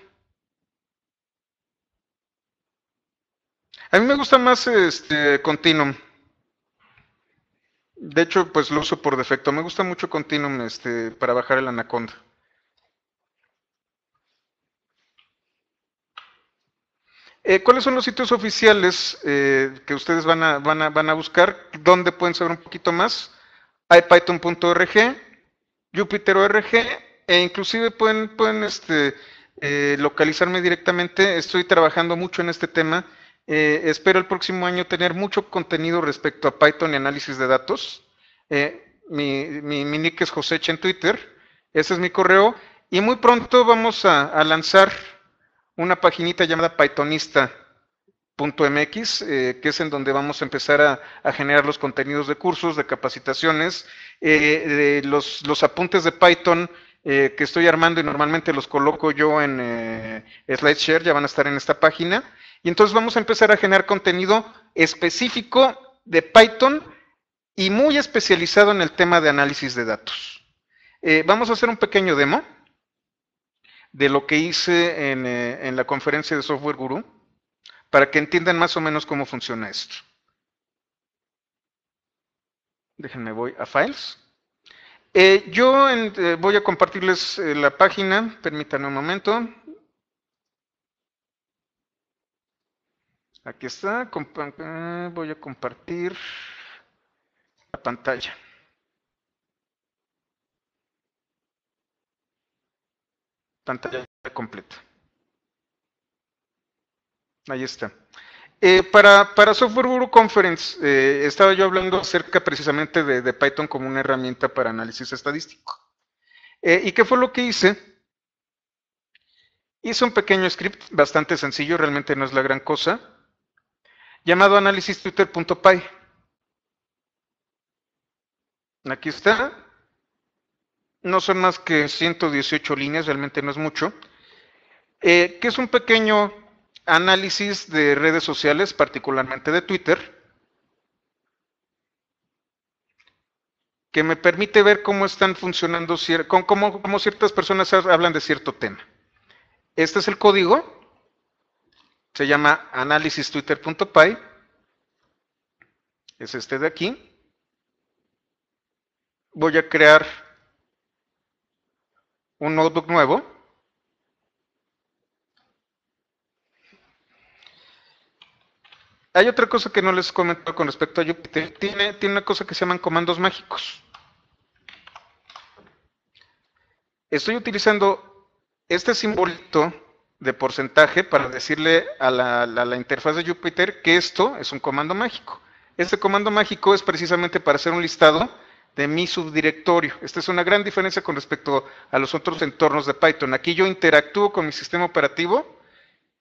A mí me gusta más este, Continuum. De hecho, pues lo uso por defecto. Me gusta mucho Continuum este, para bajar el Anaconda. Eh, ¿Cuáles son los sitios oficiales eh, que ustedes van a, buscar? ¿Dónde pueden saber un poquito más? IPython.org, jupyter.org e inclusive pueden, pueden este, eh, localizarme directamente. Estoy trabajando mucho en este tema. espero el próximo año tener mucho contenido respecto a Python y análisis de datos. Mi, mi, nick es Joseche en Twitter. Ese es mi correo. Y muy pronto vamos a lanzar una paginita llamada pythonista.mx, eh, que es en donde vamos a empezar a, generar los contenidos de cursos, de capacitaciones, eh, los, apuntes de Python eh, que estoy armando y normalmente los coloco yo en SlideShare, ya van a estar en esta página. Y entonces vamos a empezar a generar contenido específico de Python y muy especializado en el tema de análisis de datos. vamos a hacer un pequeño demo de lo que hice eh, en, la conferencia de Software Guru para que entiendan más o menos cómo funciona esto. Déjenme, voy a Files. Eh, yo eh, voy a compartirles la página, permítanme un momento. Aquí está, voy a compartir la pantalla. pantalla completa. Ahí está. Eh, para, Software Guru Conference, eh, estaba yo hablando acerca precisamente de, Python como una herramienta para análisis estadístico. Eh, ¿Y qué fue lo que hice? Hice un pequeño script bastante sencillo, realmente no es la gran cosa, llamado análisis twitter.py. Aquí está no son más que 118 líneas, realmente no es mucho, eh, que es un pequeño análisis de redes sociales, particularmente de Twitter, que me permite ver cómo están funcionando, cómo, cómo ciertas personas hablan de cierto tema. Este es el código, se llama twitter.py. es este de aquí. Voy a crear un notebook nuevo. Hay otra cosa que no les comento con respecto a Jupyter. Tiene, tiene una cosa que se llaman comandos mágicos. Estoy utilizando este simbolito de porcentaje para decirle a la, la interfaz de Jupyter que esto es un comando mágico. Este comando mágico es precisamente para hacer un listado de mi subdirectorio. Esta es una gran diferencia con respecto a los otros entornos de Python. Aquí yo interactúo con mi sistema operativo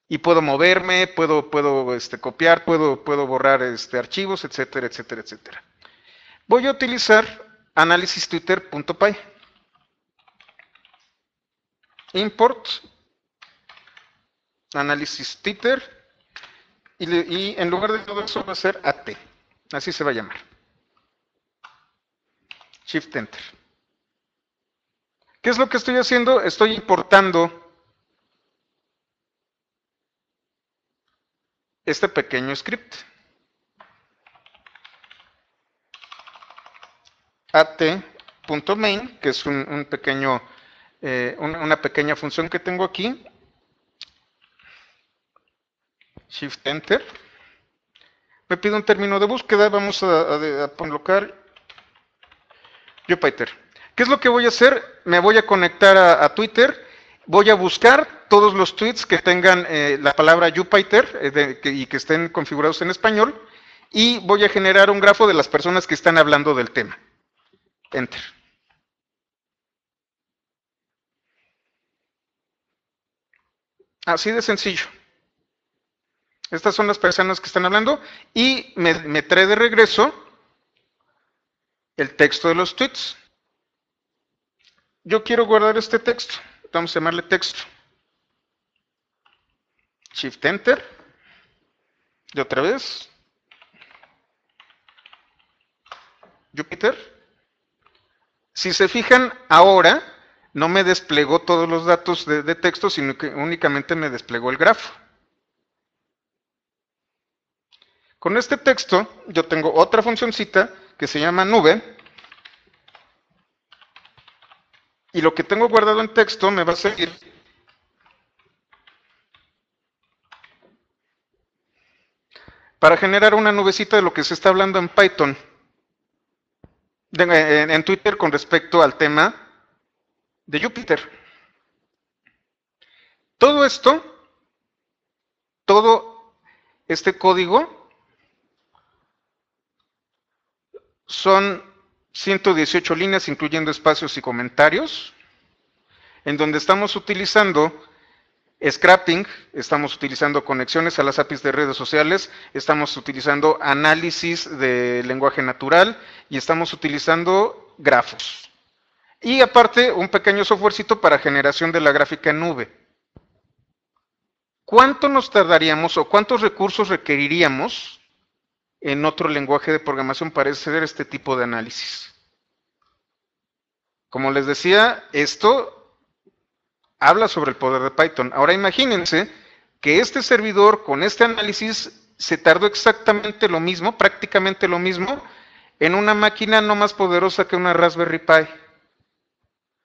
y puedo moverme, puedo, puedo este, copiar, puedo, puedo borrar este, archivos, etcétera, etcétera, etcétera. Voy a utilizar analysistwitter.py. Import análisis Twitter y en lugar de todo eso va a ser AT. Así se va a llamar. Shift Enter. ¿Qué es lo que estoy haciendo? Estoy importando este pequeño script. at.main, que es un, pequeño, eh, una, pequeña función que tengo aquí. Shift Enter. Me pide un término de búsqueda. Vamos a, a, a colocar Jupyter. ¿Qué es lo que voy a hacer? Me voy a conectar a, Twitter, voy a buscar todos los tweets que tengan eh, la palabra Jupyter eh, y que estén configurados en español y voy a generar un grafo de las personas que están hablando del tema. Enter. Así de sencillo. Estas son las personas que están hablando y me, me trae de regreso el texto de los tweets. Yo quiero guardar este texto. Vamos a llamarle texto. Shift Enter. Y otra vez. jupiter Si se fijan, ahora no me desplegó todos los datos de, de texto, sino que únicamente me desplegó el grafo. Con este texto, yo tengo otra funcioncita que se llama nube. Y lo que tengo guardado en texto me va a seguir. Para generar una nubecita de lo que se está hablando en Python. Eh, en, Twitter con respecto al tema de Júpiter. Todo esto, todo este código Son 118 líneas, incluyendo espacios y comentarios, en donde estamos utilizando scrapping, estamos utilizando conexiones a las APIs de redes sociales, estamos utilizando análisis de lenguaje natural y estamos utilizando grafos. Y aparte, un pequeño softwarecito para generación de la gráfica en nube. ¿Cuánto nos tardaríamos o cuántos recursos requeriríamos en otro lenguaje de programación parece ser este tipo de análisis. Como les decía, esto habla sobre el poder de Python. Ahora imagínense que este servidor con este análisis se tardó exactamente lo mismo, prácticamente lo mismo, en una máquina no más poderosa que una Raspberry Pi.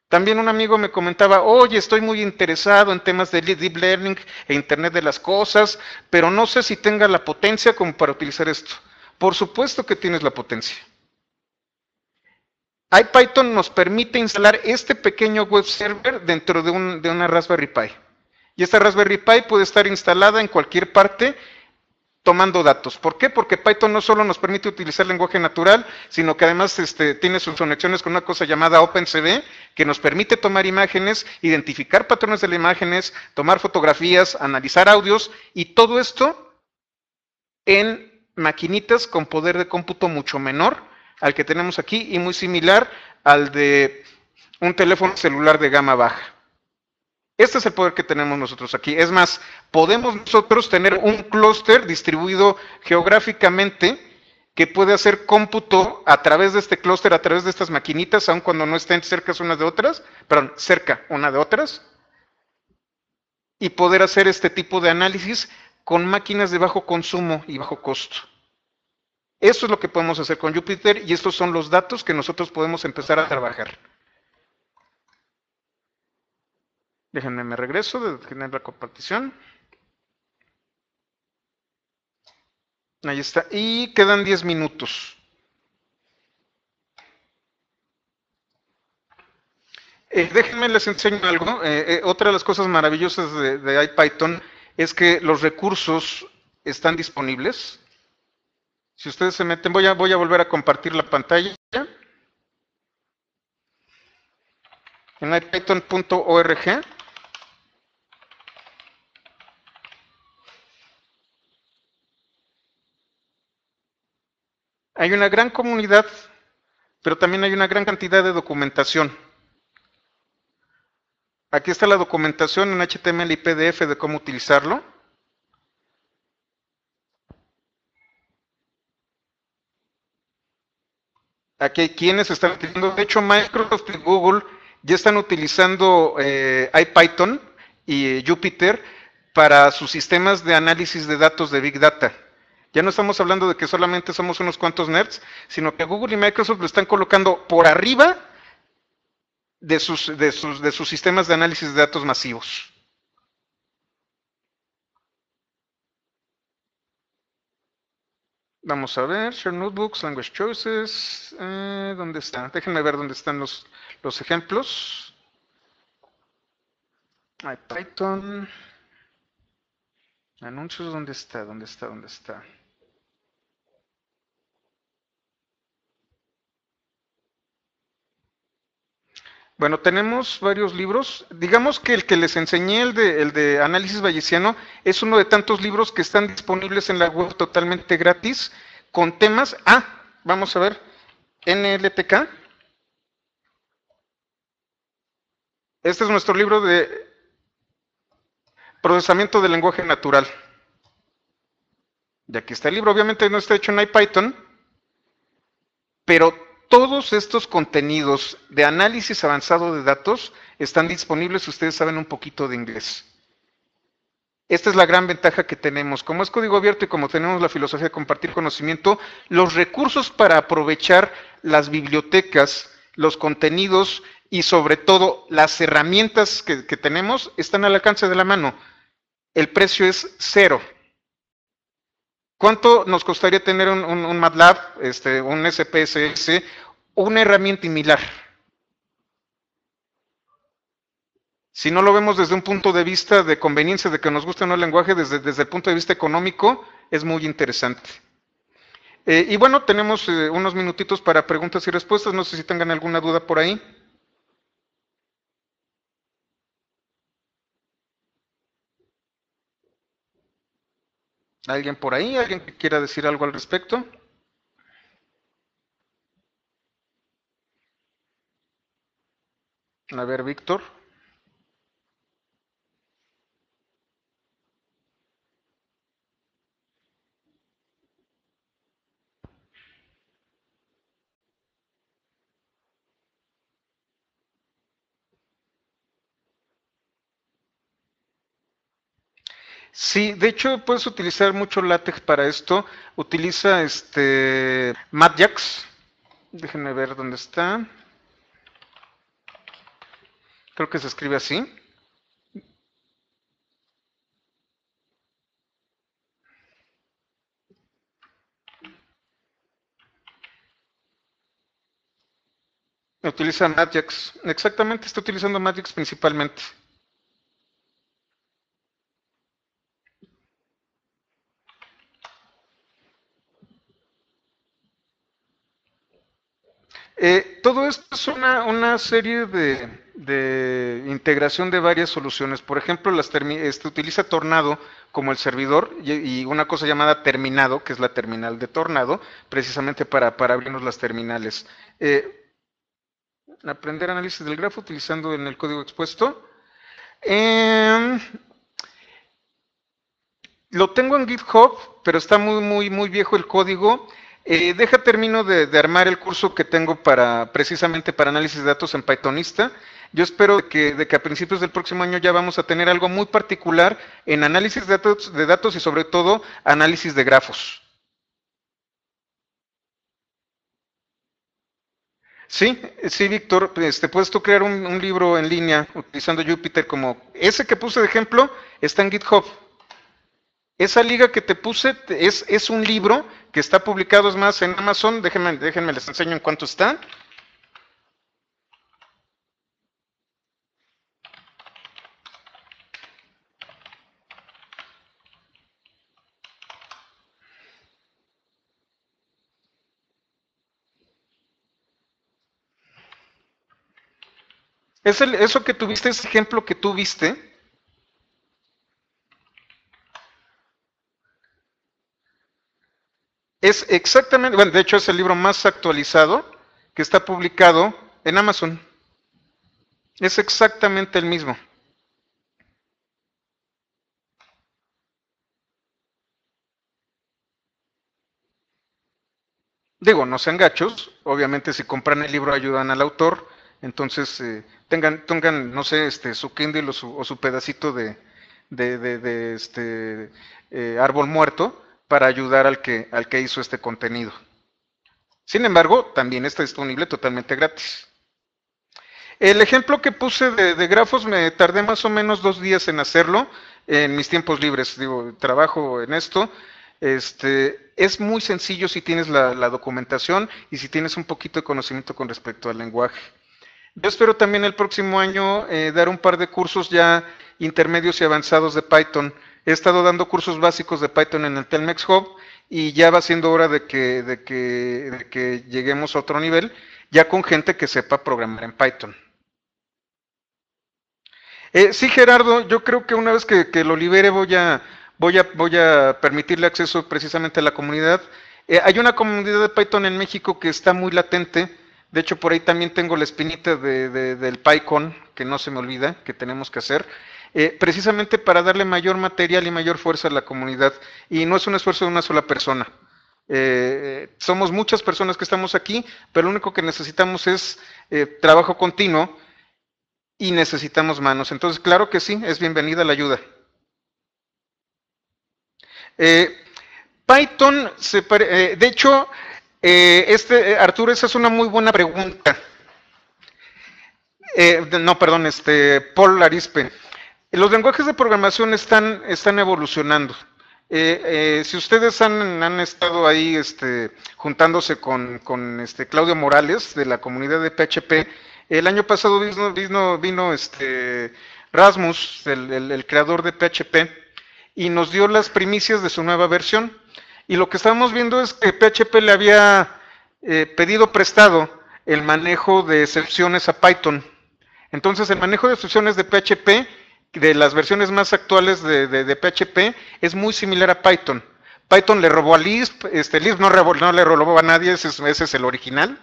También un amigo me comentaba, oye, estoy muy interesado en temas de deep learning e Internet de las Cosas, pero no sé si tenga la potencia como para utilizar esto. Por supuesto que tienes la potencia. IPython nos permite instalar este pequeño web server dentro de, de una Raspberry Pi. Y esta Raspberry Pi puede estar instalada en cualquier parte tomando datos. ¿Por qué? Porque Python no solo nos permite utilizar lenguaje natural, sino que además este, tiene sus conexiones con una cosa llamada OpenCV, que nos permite tomar imágenes, identificar patrones de las imágenes, tomar fotografías, analizar audios y todo esto en maquinitas con poder de cómputo mucho menor al que tenemos aquí y muy similar al de un teléfono celular de gama baja. Este es el poder que tenemos nosotros aquí. Es más, podemos nosotros tener un clúster distribuido geográficamente que puede hacer cómputo a través de este clúster, a través de estas maquinitas, aun cuando no estén cerca unas de otras, perdón, cerca una de otras, y poder hacer este tipo de análisis con máquinas de bajo consumo y bajo costo. Eso es lo que podemos hacer con Jupyter y estos son los datos que nosotros podemos empezar a trabajar. Déjenme, me regreso de tener la compartición. Ahí está. Y quedan 10 minutos. Eh, déjenme les enseño algo. Eh, eh, otra de las cosas maravillosas de, IPython es que los recursos están disponibles. Si ustedes se meten, voy a, voy a volver a compartir la pantalla. En IPython.org Hay una gran comunidad, pero también hay una gran cantidad de documentación. Aquí está la documentación en HTML y PDF de cómo utilizarlo. Aquí hay quienes están utilizando, de hecho Microsoft y Google ya están utilizando eh, IPython y Jupyter para sus sistemas de análisis de datos de Big Data. Ya no estamos hablando de que solamente somos unos cuantos nerds, sino que Google y Microsoft lo están colocando por arriba de sus, de sus, sistemas de análisis de datos masivos. Vamos a ver, Share Notebooks, Language Choices. Eh, ¿Dónde está? Déjenme ver dónde están los, los ejemplos. Python. Anuncios, ¿dónde está? ¿Dónde está? ¿Dónde está? Bueno, tenemos varios libros. Digamos que el que les enseñé, el de, análisis bayesiano, es uno de tantos libros que están disponibles en la web totalmente gratis con temas. Ah, vamos a ver, NLTK. Este es nuestro libro de procesamiento de lenguaje natural. Y aquí está el libro, obviamente no está hecho en IPython, pero todos estos contenidos de análisis avanzado de datos están disponibles si ustedes saben un poquito de inglés. Esta es la gran ventaja que tenemos. Como es código abierto y como tenemos la filosofía de compartir conocimiento, los recursos para aprovechar las bibliotecas, los contenidos y sobre todo las herramientas que, tenemos están al alcance de la mano. El precio es cero. ¿Cuánto nos costaría tener un, MATLAB, este, un SPSS una herramienta similar? Si no lo vemos desde un punto de vista de conveniencia, de que nos guste o no el lenguaje, desde, el punto de vista económico, es muy interesante. Eh, y bueno, tenemos eh, unos minutitos para preguntas y respuestas. No sé si tengan alguna duda por ahí. ¿Alguien por ahí? ¿Alguien que quiera decir algo al respecto? A ver, Víctor. Sí, de hecho puedes utilizar mucho látex para esto. Utiliza este Madjax. Déjenme ver dónde está. Creo que se escribe así. Utiliza Madjax. Exactamente, está utilizando Madjax principalmente. Eh, todo esto es una, serie de, integración de varias soluciones. Por ejemplo, las este, utiliza Tornado como el servidor y, una cosa llamada Terminado, que es la terminal de Tornado, precisamente para, abrirnos las terminales. Eh, aprender análisis del grafo utilizando en el código expuesto. Em, lo tengo en GitHub, pero está muy, muy, muy viejo el código. Eh, deja termino de, armar el curso que tengo para precisamente para análisis de datos en Pythonista. Yo espero que, de que a principios del próximo año ya vamos a tener algo muy particular en análisis de datos, y sobre todo análisis de grafos. Sí, sí, Víctor, este, puedes tú crear un, un libro en línea utilizando Jupyter como ese que puse de ejemplo, está en GitHub. Esa liga que te puse es, es un libro que está publicado, es más, en Amazon. Déjenme, déjenme les enseño en cuánto está. Es eso que tuviste, ese ejemplo que tuviste, Es exactamente, bueno, de hecho es el libro más actualizado que está publicado en Amazon. Es exactamente el mismo. Digo, no sean gachos, obviamente si compran el libro ayudan al autor, entonces eh, tengan, tengan, no sé, este, su Kindle o su, pedacito de, de, este, eh, árbol muerto para ayudar al que, al que hizo este contenido. Sin embargo, también está disponible totalmente gratis. El ejemplo que puse de, grafos me tardé más o menos dos días en hacerlo en mis tiempos libres. Digo, trabajo en esto. Este, es muy sencillo si tienes la, documentación y si tienes un poquito de conocimiento con respecto al lenguaje. Yo espero también el próximo año eh, dar un par de cursos ya intermedios y avanzados de Python. He estado dando cursos básicos de Python en el Telmex Hub y ya va siendo hora de que, de que, lleguemos a otro nivel, ya con gente que sepa programar en Python. Eh, sí, Gerardo, yo creo que una vez que, lo libere voy a, voy, a, voy a permitirle acceso precisamente a la comunidad. Eh, hay una comunidad de Python en México que está muy latente. De hecho, por ahí también tengo la espinita del PyCon, que no se me olvida, que tenemos que hacer. Eh, precisamente para darle mayor material y mayor fuerza a la comunidad. Y no es un esfuerzo de una sola persona. Eh, somos muchas personas que estamos aquí, pero lo único que necesitamos es eh, trabajo continuo y necesitamos manos. Entonces, claro que sí, es bienvenida la ayuda. Python, de hecho, este, Arturo, esa es una muy buena pregunta. no, perdón, este, Paul Arispe. Los lenguajes de programación están, evolucionando. Eh, eh, si ustedes han, estado ahí este, juntándose con, este, Claudio Morales de la comunidad de PHP, el año pasado vino, este, Rasmus, el, creador de PHP, y nos dio las primicias de su nueva versión. Y lo que estábamos viendo es que PHP le había eh, pedido prestado el manejo de excepciones a Python. Entonces, el manejo de excepciones de PHP de las versiones más actuales de, PHP es muy similar a Python. Python le robó a Lisp, este, Lisp no, le robó a nadie, ese es, el original.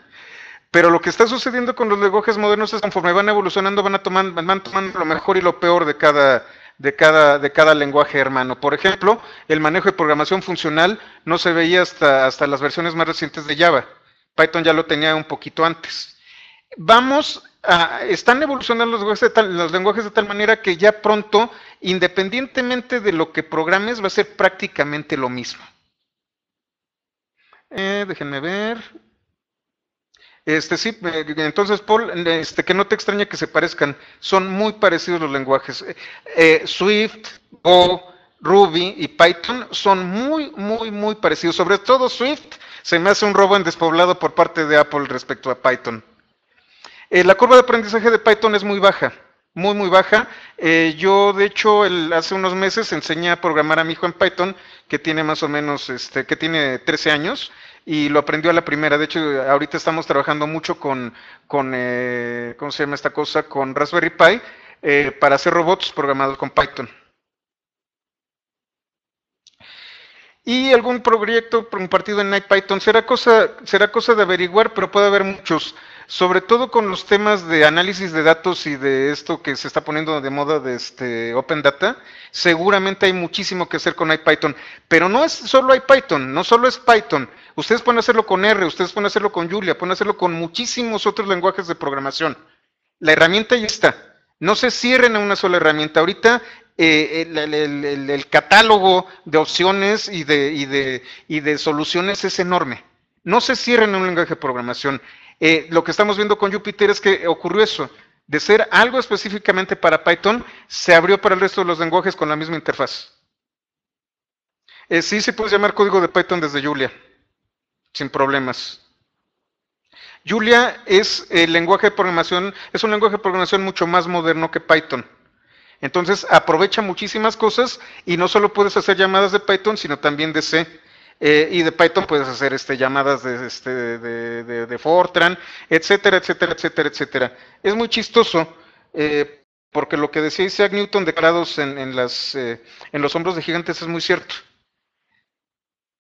Pero lo que está sucediendo con los lenguajes modernos es conforme van evolucionando, van, tomando lo mejor y lo peor de cada, lenguaje hermano. Por ejemplo, el manejo de programación funcional no se veía hasta, hasta las versiones más recientes de Java. Python ya lo tenía un poquito antes. Vamos Ah, están evolucionando los lenguajes, de tal, manera que ya pronto, independientemente de lo que programes, va a ser prácticamente lo mismo. Eh, déjenme ver. Este sí, eh, entonces Paul, este, que no te extraña que se parezcan, son muy parecidos los lenguajes. Eh, eh, Swift, Go, Ruby y Python son muy, muy, muy parecidos. Sobre todo Swift se me hace un robo en despoblado por parte de Apple respecto a Python. Eh, la curva de aprendizaje de Python es muy baja, muy, muy baja. Eh, yo, de hecho, hace unos meses enseñé a programar a mi hijo en Python, que tiene más o menos, este, que tiene 13 años, y lo aprendió a la primera. De hecho, ahorita estamos trabajando mucho con, con eh, ¿cómo se llama esta cosa? Con Raspberry Pi, para hacer robots programados con Python. Y algún proyecto compartido en Python? Será cosa, será cosa de averiguar, pero puede haber muchos sobre todo con los temas de análisis de datos y de esto que se está poniendo de moda de este Open Data, seguramente hay muchísimo que hacer con IPython, pero no es solo IPython, no solo es Python, ustedes pueden hacerlo con R, ustedes pueden hacerlo con Julia, pueden hacerlo con muchísimos otros lenguajes de programación. La herramienta ya está. No se cierren a una sola herramienta. Ahorita eh, el, catálogo de opciones y de, y de, y de soluciones es enorme. No se cierren en un lenguaje de programación. Eh, lo que estamos viendo con Jupyter es que ocurrió eso. De ser algo específicamente para Python, se abrió para el resto de los lenguajes con la misma interfaz. Eh, sí, se puede llamar código de Python desde Julia, sin problemas. Julia es el eh, lenguaje de programación, es un lenguaje de programación mucho más moderno que Python. Entonces aprovecha muchísimas cosas y no solo puedes hacer llamadas de Python, sino también de C. Eh, y de Python puedes hacer este, llamadas este, de, Fortran, etcétera, etcétera, etcétera, etcétera. Es muy chistoso, eh, porque lo que decía Isaac Newton declarados en, eh, en, los hombros de gigantes es muy cierto.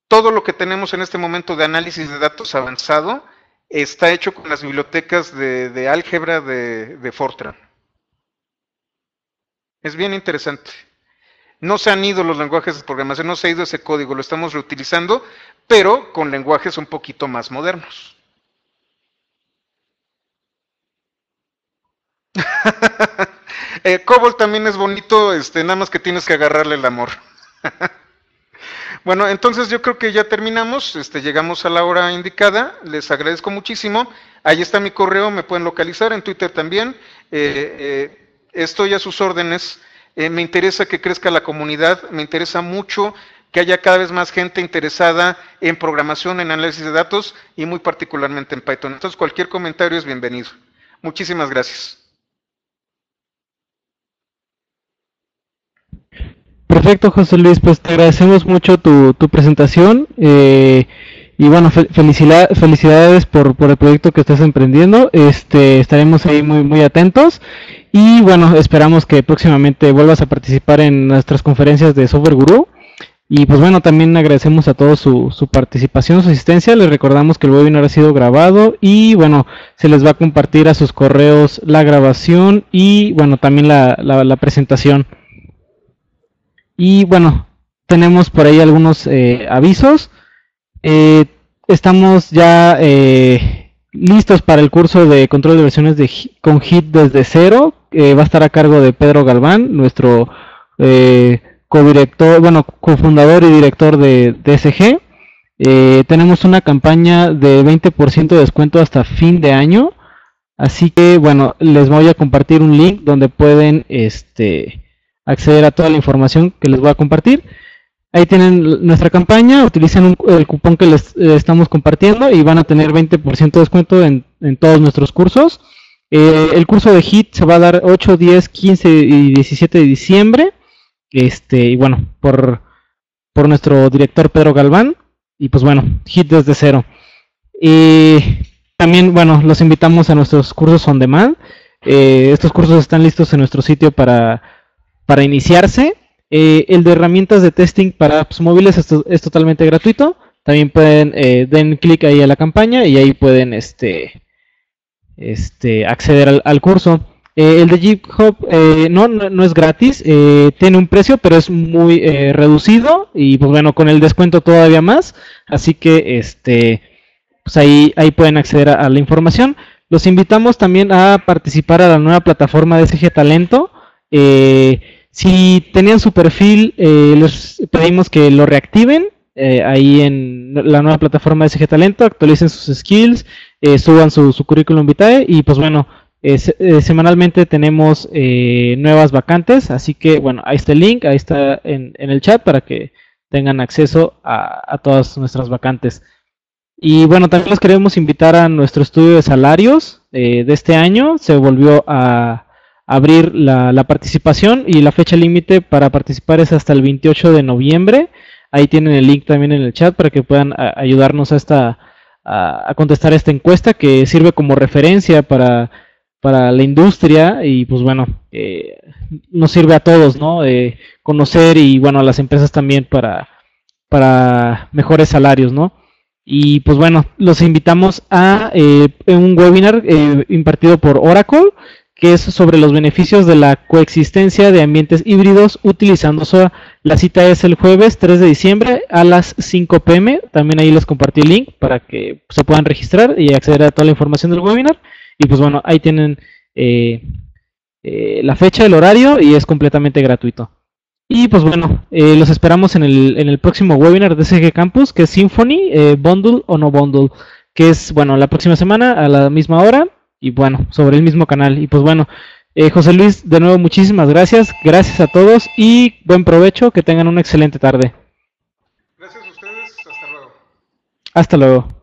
Todo lo que tenemos en este momento de análisis de datos avanzado está hecho con las bibliotecas de, álgebra de Fortran. Es bien interesante. No se han ido los lenguajes de programación, no se ha ido ese código, lo estamos reutilizando, pero con lenguajes un poquito más modernos. <laughs> eh, Cobol también es bonito, este, nada más que tienes que agarrarle el amor. <laughs> bueno, entonces yo creo que ya terminamos, este, llegamos a la hora indicada, les agradezco muchísimo. Ahí está mi correo, me pueden localizar en Twitter también. Eh, eh, estoy a sus órdenes. Eh, me interesa que crezca la comunidad, me interesa mucho que haya cada vez más gente interesada en programación, en análisis de datos y muy particularmente en Python. Entonces, cualquier comentario es bienvenido. Muchísimas gracias. Perfecto, José Luis, pues te agradecemos mucho tu, presentación eh, y bueno, felicidades por, por, el proyecto que estás emprendiendo. Este, estaremos ahí muy, muy atentos y bueno, esperamos que próximamente vuelvas a participar en nuestras conferencias de Software Guru. Y pues bueno, también agradecemos a todos su, participación, su asistencia. Les recordamos que el webinar ha sido grabado y bueno, se les va a compartir a sus correos la grabación y bueno, también la, presentación. Y bueno, tenemos por ahí algunos eh, avisos. Eh, estamos ya... Eh, listos para el curso de control de versiones de, con Git desde cero. Eh, va a estar a cargo de Pedro Galván, nuestro eh, codirector, bueno, cofundador y director de DSG. Eh, tenemos una campaña de 20% de descuento hasta fin de año. Así que bueno, les voy a compartir un link donde pueden este, acceder a toda la información que les voy a compartir. Ahí tienen nuestra campaña, utilicen el cupón que les eh, estamos compartiendo y van a tener 20% de descuento en, todos nuestros cursos. Eh, el curso de HIT se va a dar 8, 10, 15 y 17 de diciembre. Este, y bueno, por, nuestro director Pedro Galván. Y pues bueno, HIT desde cero. también, bueno, los invitamos a nuestros cursos on demand. Eh, estos cursos están listos en nuestro sitio para, para iniciarse eh, el de herramientas de testing para apps móviles es, totalmente gratuito. También pueden eh, den clic ahí a la campaña y ahí pueden este, este, acceder al, curso. Eh, el de GitHub no, es gratis, tiene un precio, pero es muy reducido y pues bueno, con el descuento todavía más. Así que este, pues, ahí, ahí pueden acceder a, la información. Los invitamos también a participar a la nueva plataforma de SG Talento. Si tenían su perfil, eh, les pedimos que lo reactiven eh, ahí en la nueva plataforma de SG Talento, actualicen sus skills, eh, suban su, currículum vitae y pues bueno, semanalmente tenemos nuevas vacantes, así que bueno, ahí está el link, ahí está en, el chat para que tengan acceso a, todas nuestras vacantes. Y bueno, también los queremos invitar a nuestro estudio de salarios de este año. Se volvió a, abrir la, participación y la fecha límite para participar es hasta el 28 de noviembre. Ahí tienen el link también en el chat para que puedan ayudarnos a, esta, a, contestar esta encuesta que sirve como referencia para, la industria y pues bueno, eh, nos sirve a todos, ¿no? conocer y bueno, a las empresas también para, para mejores salarios, ¿no? Y pues bueno, los invitamos a eh, un webinar eh, impartido por Oracle que es sobre los beneficios de la coexistencia de ambientes híbridos utilizando SOA. La cita es el jueves 3 de diciembre a las 5 pm. También ahí les compartí el link para que se puedan registrar y acceder a toda la información del webinar. Y pues bueno, ahí tienen eh, eh, la fecha, el horario y es completamente gratuito. Y pues bueno, eh, los esperamos en el, próximo webinar de CG Campus, que es Symphony, Bundle o no Bundle, que es bueno la próxima semana a la misma hora y bueno, sobre el mismo canal. Y pues bueno, eh, José Luis, de nuevo muchísimas gracias, gracias a todos y buen provecho, que tengan una excelente tarde. Gracias a ustedes, hasta luego. Hasta luego.